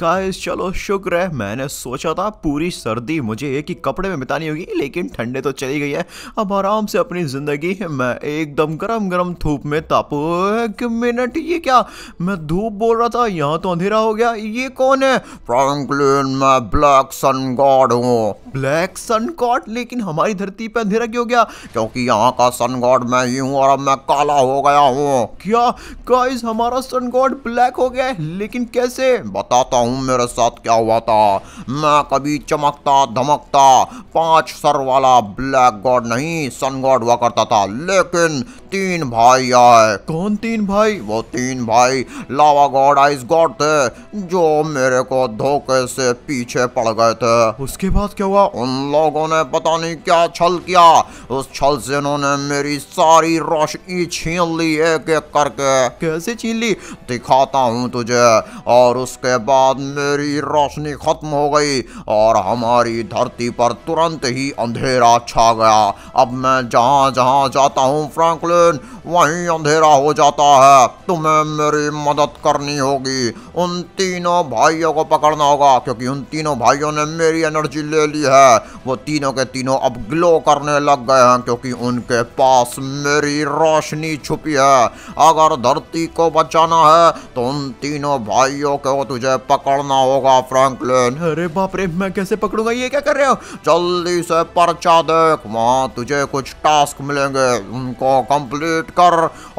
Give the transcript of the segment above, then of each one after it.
guys चलो शुक्र है मैंने सोचा था पूरी सर्दी मुझे एक ही कपड़े में बितानी होगी लेकिन ठंडे तो चली गई है अब आराम से अपनी ज़िंदगी मैं एकदम गरम गरम धूप में तापू एक मिनट ये क्या मैं धूप बोल रहा था यहाँ तो अंधेरा हो गया ये कौन है फ्रैंकलिन मैं ब्लैक सन गॉड हूँ ब्लैक सन गॉड लेकिन हमारी धरती पर अंधेरा क्यों गया क्योंकि यहाँ का सन गॉड मैं ही हूँ और अब मैं काला हो गया हूँ क्या गाइस हमारा सन गॉड ब्लैक हो गया लेकिन कैसे बताता हूँ हूँ मेरे साथ क्या हुआ था मैं कभी चमकता धमकता पांच सर वाला ब्लैक गॉड नहीं सन गॉड हुआ करता था लेकिन तीन भाई आए कौन तीन भाई वो तीन भाई लावा गॉड आइस गॉड थे जो मेरे को धोखे से पीछे पड़ गए थे उसके बाद क्या हुआ उन लोगों ने पता नहीं क्या छल किया उस छल से उन्होंने मेरी सारी रोशनी छीन ली एक एक करके कैसे छीन ली दिखाता हूँ तुझे और उसके बाद अब मेरी रोशनी खत्म हो गई और हमारी धरती पर तुरंत ही अंधेरा छा गया अब मैं जहाँ जहाँ जाता हूँ फ्रैंकलिन वहीं अंधेरा हो जाता है तुम्हें मेरी मदद करनी होगी उन तीनों भाइयों को पकड़ना होगा क्योंकि उन तीनों भाइयों ने मेरी एनर्जी ले ली है वो तीनों के तीनों अब ग्लो करने लग गए हैं क्योंकि उनके पास मेरी रोशनी छुपी है अगर धरती को बचाना है तो उन तीनों भाइयों को तुझे पक पकड़ना होगा फ्रैंकलिन अरे बाप रे मैं कैसे पकड़ूंगा ये क्या कर रहे हो जल्दी से पर्चा देख वहाँ तुझे कुछ टास्क मिलेंगे उनको कंप्लीट कर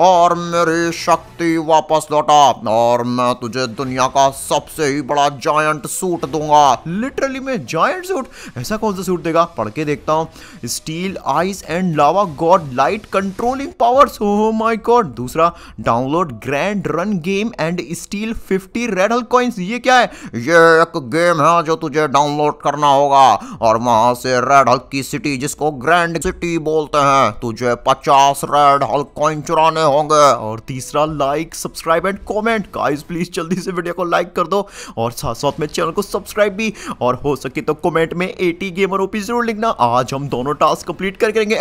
और मेरी शक्ति वापस लौटा और मैं तुझे दुनिया का सबसे ही बड़ा जायंट सूट दूंगा लिटरली मैं जायंट सूट ऐसा कौन सा सूट देगा पढ़ के देखता हूँ steal ice and lava god light controlling powers oh my god दूसरा download grand run game and steal 50 red hulk coins ये क्या क्या है ये एक गेम है जो तुझे डाउनलोड करना होगा और वहां से रेड हल्क की सिटी जिसको ग्रैंड सिटी बोलते हैं तुझे पचास रेड हल्क कॉइन चुराने होंगे और तीसरा like subscribe and comment guys please जल्दी से वीडियो को लाइक कर दो और साथ साथ में चैनल को सब्सक्राइब भी और हो सके तो कॉमेंट में एटी गेमर ओपी जरूर लिखना आज हम दोनों टास्क कंप्लीट कर करेंगे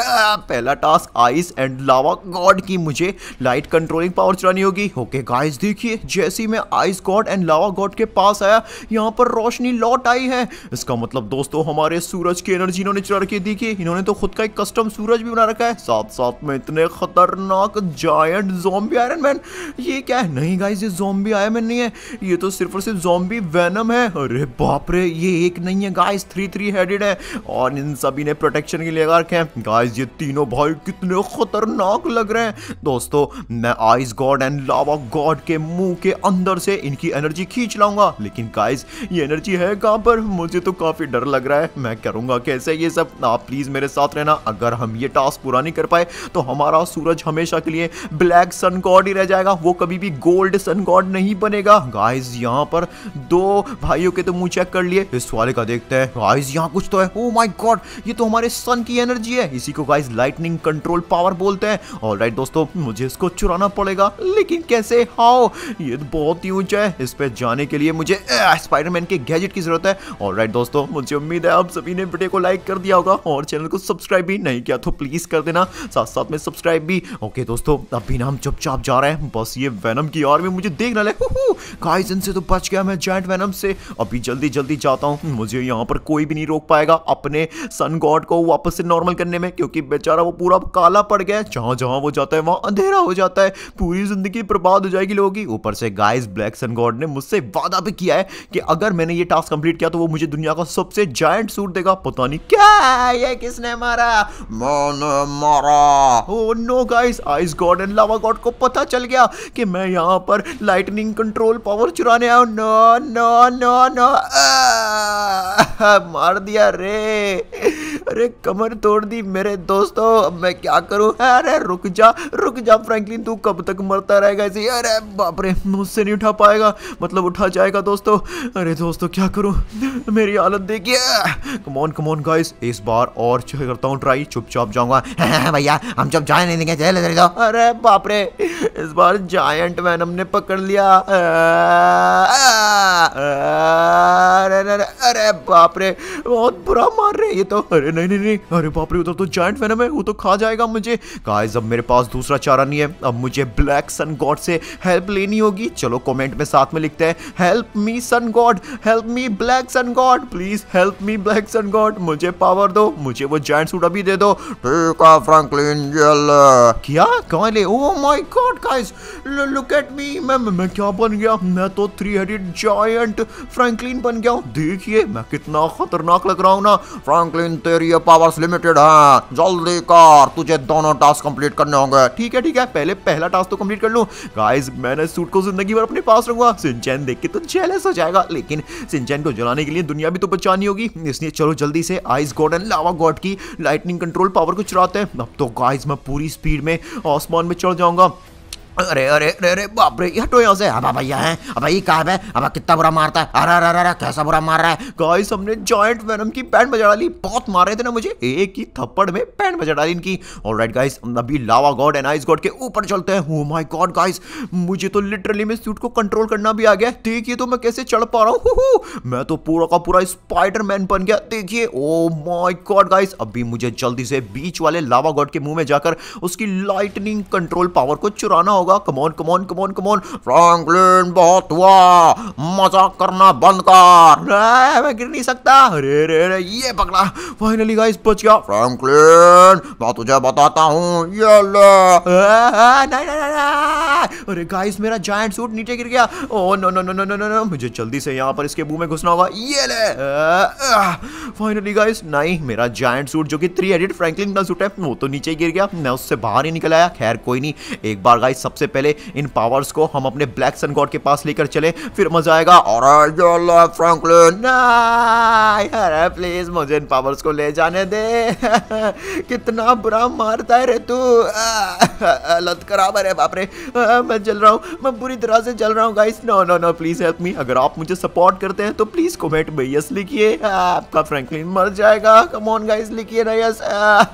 पहला task ice and lava god की मुझे लाइट कंट्रोलिंग पावर चलानी होगी ओके गाइस देखिए जैसे ही मैं ice god and lava god के पास आया यहाँ पर रोशनी लौट आई है इसका मतलब दोस्तों हमारे सूरज की एनर्जी इन्होंने चढ़ के दिखी इन्होंने तो खुद का एक कस्टम सूरज भी बना रखा है साथ साथ में इतने खतरनाक जायंट जोम्बी आयरन मैन ये क्या है नहीं गाई ये जोम्बी आयरन मैन नहीं है ये तो सिर्फ और सिर्फ जोम्बी वैनम है अरे बाप रे ये एक नहीं है गाइज थ्री थ्री हेडेड है और इन सभी ने प्रोटेक्शन के लिए लगा रखे हैं गाइज ये तीनों भाई कितने खतरनाक लग रहे हैं दोस्तों मैं ice god and lava god के मुंह के अंदर से इनकी एनर्जी खींच लाऊंगा लेकिन गाइस ये एनर्जी है कहाँ पर मुझे तो काफी डर लग रहा है मैं करूंगा कैसे ये सब आप प्लीज मेरे साथ रहना अगर हम ये टास्क पूरा नहीं कर पाए तो हमारा सूरज हमेशा के लिए ब्लैक सन गॉड ही रह जाएगा वो कभी भी गोल्ड सन गॉड नहीं बनेगा गाइज यहाँ पर दो भाइयों के तो मुंह चेक कर लिए इस वाले का देखते हैं गाइज यहाँ कुछ तो है ओ माई गॉड ये तो हमारे सन की एनर्जी है इसी को गाइज लाइटनिंग कंट्रोल पावर बोलते हैं और राइट दोस्तों मुझे इसको चुराना पड़ेगा लेकिन कैसे हाउ ये तो बहुत ही ऊंचा है इस पे जाने के लिए मुझे स्पाइडरमैन के गैजेट की जरूरत है और राइट दोस्तों मुझे उम्मीद है आप सभी ने वीडियो को लाइक कर दिया होगा और चैनल को सब्सक्राइब भी नहीं किया तो प्लीज कर देना साथ साथ में सब्सक्राइब भी ओके दोस्तों अभी ना हम चुपचाप जा रहे हैं बस ये वैनम की और भी मुझे देखना लगे गाइस इनसे तो बच गया मैं जॉइंट वैनम से अभी जल्दी जल्दी जाता हूँ मुझे यहाँ पर कोई भी नहीं रोक पाएगा अपने सन गॉड को वापस से नॉर्मल करने में क्योंकि बेचारा वो पूरा काला पड़ गया जहां जहां वो जाता है वहां अंधेरा हो जाता है पूरी जिंदगी बर्बाद हो जाएगी लोगों की ऊपर से गाइस ब्लैक सन गॉड ने मुझसे वादा पे किया है कि अगर मैंने ये टास्क कंप्लीट किया तो वो मुझे दुनिया का सबसे जायंट सूट देगा पता नहीं क्या ये किसने मारा मैंने मारा oh no guys ice god and lava god को पता चल गया कि मैं यहाँ पर लाइटनिंग कंट्रोल पावर चुराने आया नो नो नो नो मार दिया रे अरे कमर तोड़ दी मेरे दोस्तों अब मैं क्या करूँ अरे रुक जा रुक जा फ्रैंकलिन तू कब तक मरता रहेगा ऐसे अरे बाप रे मुझसे नहीं उठा पाएगा मतलब उठा जाएगा दोस्तों अरे दोस्तों क्या करूं मेरी हालत देखिए कमोन कमोन गाइस इस बार और करता हूँ ट्राई चुपचाप जाऊंगा भैया हम जब जाए नहीं देंगे चले चले जाओ अरे बापरे इस बार जायंट मैन हमने पकड़ लिया अरे अरे बाप रे बहुत बुरा मार रहे ये तो अरे नहीं नहीं नहीं अरे बाप रे उधर तो जाइंट वेनम है वो तो खा जाएगा मुझे गाइस अब मेरे पास दूसरा चारा नहीं है अब मुझे ब्लैक सन गॉड से हेल्प लेनी होगी चलो कमेंट में साथ में लिखते हैं help me sun god help me black sun god please help me black sun god मुझे पावर दो मुझे वो जाइंट सूट अभी दे दो ठीक है फ्रैंकलिन क्या कहां ले oh my god guys look at me मैं मैं क्या बन गया मैं तो थ्री हेडेड जायंट फ्रैंकलिन बन गया देखिए मैं कितना खतरनाक लग रहा हूं ना फ्रैंकलिन तेरी यूपीए पावर्स लिमिटेड है जल्दी कर तुझे दोनों टास्क कंप्लीट करने होंगे ठीक है ठीक है पहले पहला टास्क तो कंप्लीट कर लू गाइज मैंने सूट को जिंदगी भर अपने पास रखूंगा सिंचैन देख के तो जेलस हो जाएगा लेकिन सिंचैन को जलाने के लिए दुनिया भी तो बचानी होगी इसलिए चलो जल्दी से ice god and lava god की लाइटनिंग कंट्रोल पावर को चलाते हैं अब तो गाइज मैं पूरी स्पीड में आसमान में चढ़ जाऊंगा अरे अरे अरे अरे बाप रे ये यहाँ से अब भैया है अब ये कहा है अब कितना बुरा मारता है अरे अरे अरे कैसा बुरा मार रहा है गाइस हमने जॉइंट वेनम की पैंट बजा डाली बहुत मार रहे थे ना मुझे एक ही थप्पड़ में पैंट बजा डाली इनकी ऑलराइट गाइस हम अभी lava god and ice god के ऊपर चलते हैं ओह माय गॉड गाइस मुझे तो लिटरली मैं सूट को कंट्रोल करना भी आ गया देखिए तो मैं कैसे चढ़ पा रहा हूं मैं तो पूरा का पूरा स्पाइडरमैन बन गया देखिए ओ माय गॉड गाइस अभी मुझे जल्दी से बीच वाले लावा गॉड के मुंह में जाकर उसकी लाइटनिंग कंट्रोल पावर को चुराना होगा होगा come on come on come on come on Franklin बहुत हुआ मजाक करना बंद कर मैं गिर नहीं सकता अरे रे रे ये पकड़ा फाइनली गाइस बच गया फ्रैंकलिन मैं तुझे बताता हूँ ये ले अरे गाइस मेरा जायंट सूट नीचे गिर गया oh no no no no no no मुझे जल्दी से यहाँ पर इसके मुंह में घुसना होगा ये ले फाइनली गाइस नहीं मेरा जायंट सूट जो कि थ्री एडिट फ्रैंकलिन का सूट है वो तो नीचे गिर गया मैं उससे बाहर ही निकल आया खैर कोई नहीं एक बार गाइस सब सबसे पहले इन पावर्स को हम अपने ब्लैक सन गॉड के पास लेकर चले फिर मजा आएगा और फ्रैंकलिन प्लीज मुझे इन पावर्स को ले जाने दे कितना बुरा मारता है रे तू लत खराब है बाप रे मैं जल रहा हूँ मैं बुरी तरह से जल रहा हूँ guys no no no please help me अगर आप मुझे सपोर्ट करते हैं तो प्लीज कमेंट में यस लिखिए आपका फ्रैंकलिन मर जाएगा कम ऑन गाइस लिखिए ना यस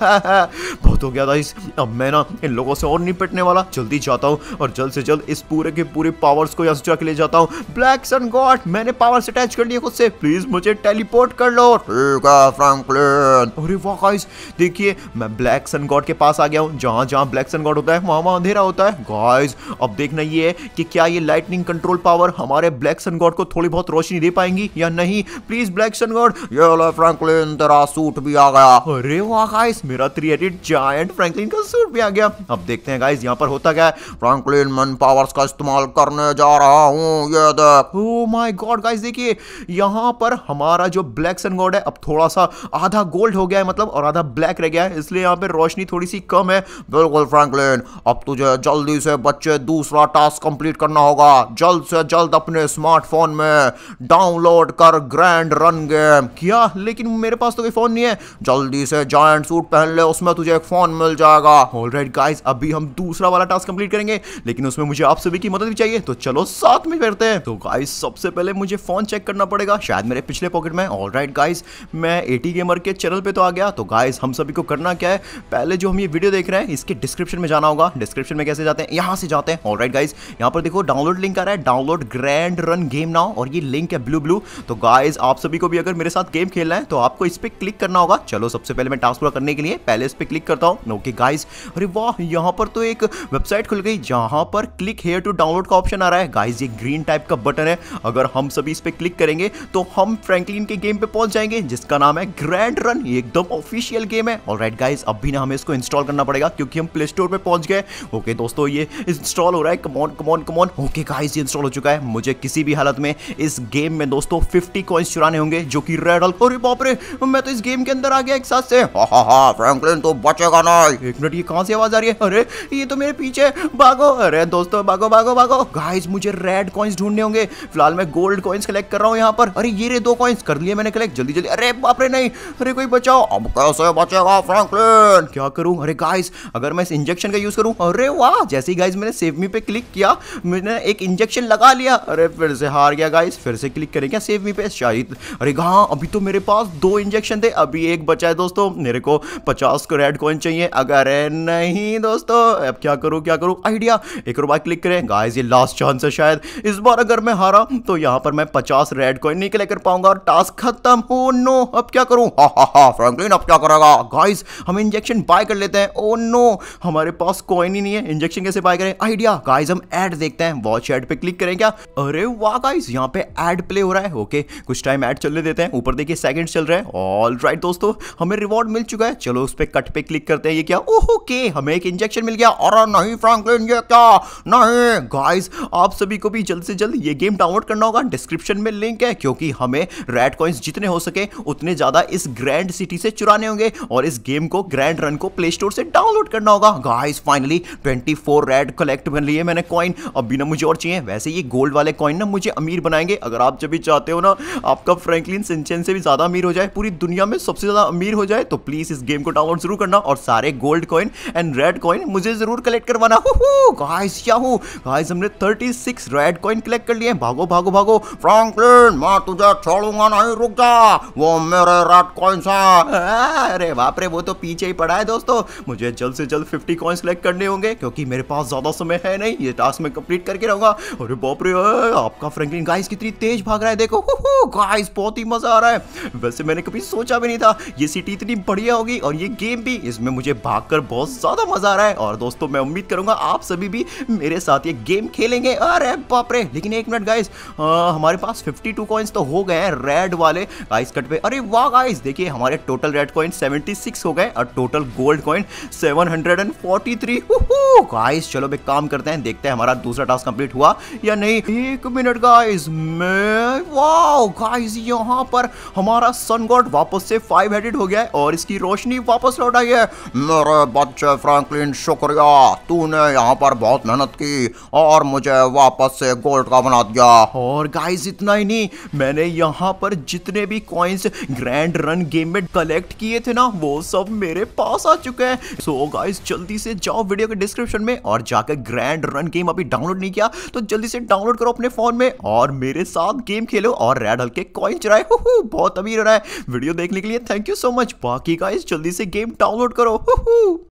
बहुत हो गया गाइस अब मैं ना इन लोगों से और नहीं पिटने वाला जल्दी जाता जाता हूँ और जल्द से जल्द इस पूरे के पूरे पावर्स को यहाँ से चुरा ले जाता हूँ ब्लैक सन गॉड मैंने पावर अटैच कर लिया खुद से प्लीज मुझे टेलीपोर्ट कर लो फ्रैंकलिन अरे वाह गाइस देखिए मैं ब्लैक सन गॉड के पास आ गया हूँ जहाँ जहाँ ब्लैक सन गॉड होता है वहाँ वहाँ अंधेरा होता है गाइस अब देखना ये है कि क्या ये लाइटनिंग कंट्रोल पावर हमारे ब्लैक सन गॉड को थोड़ी बहुत रोशनी दे पाएंगी या नहीं प्लीज ब्लैक सन गॉड ये लो फ्रैंकलिन तेरा सूट भी आ गया अरे वाह गाइस मेरा थ्री हेडेड जायंट फ्रैंकलिन का सूट भी आ गया अब देखते हैं गाइस यहाँ पर होता क्या है फ्रैंकलिन मन पावर्स का इस्तेमाल करने जा रहा हूँ ये देख ओ माय गॉड गाइस देखिए यहाँ पर हमारा जो ब्लैक सन गॉड है अब थोड़ा सा आधा गोल्ड हो गया है मतलब और आधा ब्लैक रह गया है इसलिए यहाँ पर रोशनी थोड़ी सी कम है बिल्कुल फ्रैंकलिन अब तुझे जल्दी से बच्चे दूसरा टास्क कंप्लीट करना होगा जल्द से जल्द अपने स्मार्टफोन में डाउनलोड कर ग्रैंड रन गेम किया लेकिन मेरे पास तो कोई फोन नहीं है जल्दी से जॉइंट सूट पहन ले उसमें तुझे एक फोन मिल जाएगा ऑलराइट गाइस अभी हम दूसरा वाला टास्क कंप्लीट करेंगे करेंगे लेकिन उसमें मुझे आप सभी की मदद भी चाहिए तो चलो साथ में करते हैं तो गाइस सबसे पहले मुझे फोन चेक करना पड़ेगा शायद मेरे पिछले पॉकेट में ऑल राइट गाइज मैं एटी गेमर के चैनल पर तो आ गया तो गाइज हम सभी को करना क्या है पहले जो हम ये वीडियो देख रहे हैं इसके डिस्क्रिप्शन में जाना होगा डिस्क्रिप्शन में कैसे जाते हैं यहाँ से जाते हैं ऑल राइट गाइज यहाँ पर देखो डाउनलोड लिंक आ रहा है download grand run game now और ये लिंक है ब्लू ब्लू तो गाइज आप सभी को भी अगर मेरे साथ गेम खेलना है तो आपको इस पर क्लिक करना होगा चलो सबसे पहले मैं टास्क पूरा करने के लिए पहले इस पर क्लिक करता हूँ ओके गाइज अरे वाह यहाँ पर तो एक वेबसाइट खुल गई गई जहां पर क्लिक हेयर टू डाउनलोड का ऑप्शन आ रहा है गाइज ये ग्रीन टाइप का बटन है अगर हम सभी इस पर क्लिक करेंगे तो हम फ्रेंकलिन के गेम पे पहुंच जाएंगे जिसका नाम है ग्रैंड रन एकदम ऑफिशियल गेम है और राइट गाइज अभी ना हमें इसको इंस्टॉल करना पड़ेगा क्योंकि हम प्ले स्टोर पर पहुंच गए ओके दोस्तों ये इंस्टॉल हो रहा है come on come on come on okay guys ये इंस्टॉल हो चुका है मुझे किसी भी हालत में इस गेम में दोस्तों फिफ्टी कॉइन्स चुराने होंगे जो कि रेड और बापरे मैं तो इस गेम के अंदर आ गया एक साथ से हा हा हा फ्रैंकलिन तो बचेगा ना एक मिनट ये कहां से आवाज आ रही है अरे ये तो मेरे पीछे भागो अरे दोस्तों भागो भागो भागो गाइस मुझे रेड कॉइन्स ढूंढने होंगे फिलहाल मैं गोल्ड कॉइन्स कलेक्ट कर रहा हूँ यहाँ पर अरे ये रे दो कॉइन्स कर लिए मैंने कलेक्ट जल्दी जल्दी अरे बाप रे नहीं अरे कोई बचाओ अब कैसे बचेगा फ्रैंकलिन क्या करूँ अरे गाइस अगर मैं इस इंजेक्शन का यूज करूँ अरे वाह जैसे ही गाइस मैंने सेव मी पे क्लिक किया मैंने एक इंजेक्शन लगा लिया अरे फिर से हार गया गाइस फिर से क्लिक करें क्या सेव मी पे शायद अरे हाँ अभी तो मेरे पास दो इंजेक्शन थे अभी एक बचा है दोस्तों मेरे को पचास को रेड कॉइन चाहिए अगर नहीं दोस्तों अब क्या करूँ क्या करूँ आई आइडिया एक रुपए क्लिक करें गाइस ये लास्ट चांस है शायद इस बार अगर मैं हारा तो यहाँ पर मैं पचास रेड कॉइन नहीं कलेक्ट कर पाऊंगा और टास्क खत्म हो नो अब क्या करूँ हा हा हा फ्रैंकलिन अब क्या करेगा गाइस हम इंजेक्शन बाय कर लेते हैं ओ oh, नो हमारे पास कॉइन ही नहीं है इंजेक्शन कैसे बाय करें आइडिया गाइज हम एड देखते हैं वॉच एड पे क्लिक करें क्या अरे वाह गाइज यहाँ पे एड प्ले हो रहा है ओके कुछ टाइम एड चलने देते हैं ऊपर देखिए सेकंड चल रहे हैं ऑल राइट दोस्तों हमें रिवॉर्ड मिल चुका है चलो उस पर कट पे क्लिक करते हैं ये क्या ओके हमें एक इंजेक्शन मिल गया और नहीं फ्रैंकलिन करेंगे क्या नहीं गाइस आप सभी को भी जल्द से जल्द ये गेम डाउनलोड करना होगा डिस्क्रिप्शन में लिंक है क्योंकि हमें रेड कॉइंस जितने हो सके उतने ज्यादा इस ग्रैंड सिटी से चुराने होंगे और इस गेम को ग्रैंड रन को प्ले स्टोर से डाउनलोड करना होगा गाइस फाइनली 24 रेड कलेक्ट कर लिए मैंने कॉइन अब भी ना मुझे और चाहिए वैसे ये गोल्ड वाले कॉइन ना मुझे अमीर बनाएंगे अगर आप जब भी चाहते हो ना आपका फ्रेंकलिन सिंचन से भी ज्यादा अमीर हो जाए पूरी दुनिया में सबसे ज्यादा अमीर हो जाए तो प्लीज इस गेम को डाउनलोड जरूर करना और सारे gold coin and red coin मुझे जरूर कलेक्ट करवाना हो गाइस याहू गाइस हमने 36 रेड कॉइन कलेक्ट कर लिए भागो भागो भागो फ्रैंकलिन मैं तुझे छोड़ूंगा नहीं रुक जा वो मेरे रेड कॉइंस हैं अरे बाप रे वो तो पीछे ही पड़ा है दोस्तों मुझे जल्द से जल्द 50 कॉइंस कलेक्ट करने होंगे क्योंकि मेरे पास ज्यादा समय है नहीं ये टास्क मैं कंप्लीट करके रहूंगा अरे बाप रे आपका फ्रैंकलिन गाइस कितनी तेज भाग रहा है देखो गाइस बहुत ही मजा आ रहा है वैसे मैंने कभी सोचा भी नहीं था ये सिटी इतनी बढ़िया होगी और ये गेम भी इसमें मुझे भागकर बहुत ज्यादा मजा आ रहा है और दोस्तों मैं उम्मीद करूंगा आप सभी भी मेरे साथ ये गेम खेलेंगे अरे बापरे लेकिन एक मिनट गाइस हमारे पास 52 कॉइन्स तो हो गए हैं रेड वाले गाइस कट पे अरे वाह गाइस देखिए हमारे टोटल रेड कॉइन 76 हो गए और टोटल गोल्ड कॉइन 743 गाइस चलो भाई काम करते हैं देखते हैं हमारा दूसरा टास्क कंप्लीट हुआ या नहीं एक मिनट गाइज में वाह गाइज यहाँ पर हमारा सन गॉड वापस से फाइव हेडेड हो गया है और इसकी रोशनी वापस लौट आई है मेरे बच्चे फ्रैंकलिन शुक्रिया तूने यहाँ पर बहुत मेहनत की और मुझे वापस से गोल्ड का बना दिया और गाइज इतना ही नहीं मैंने यहाँ पर जितने भी कॉइन्स ग्रैंड रन गेम में कलेक्ट किए थे ना वो सब मेरे पास आ चुके हैं सो so गाइज जल्दी से जाओ वीडियो के डिस्क्रिप्शन में और जाकर ग्रैंड रन गेम अभी डाउनलोड नहीं किया तो जल्दी से डाउनलोड करो अपने फोन में और मेरे साथ गेम खेलो और रेड हल्के कॉइन चुराए बहुत अमीर हो रहा है वीडियो देखने के लिए थैंक यू सो मच बाकी गाइज जल्दी से गेम डाउनलोड करो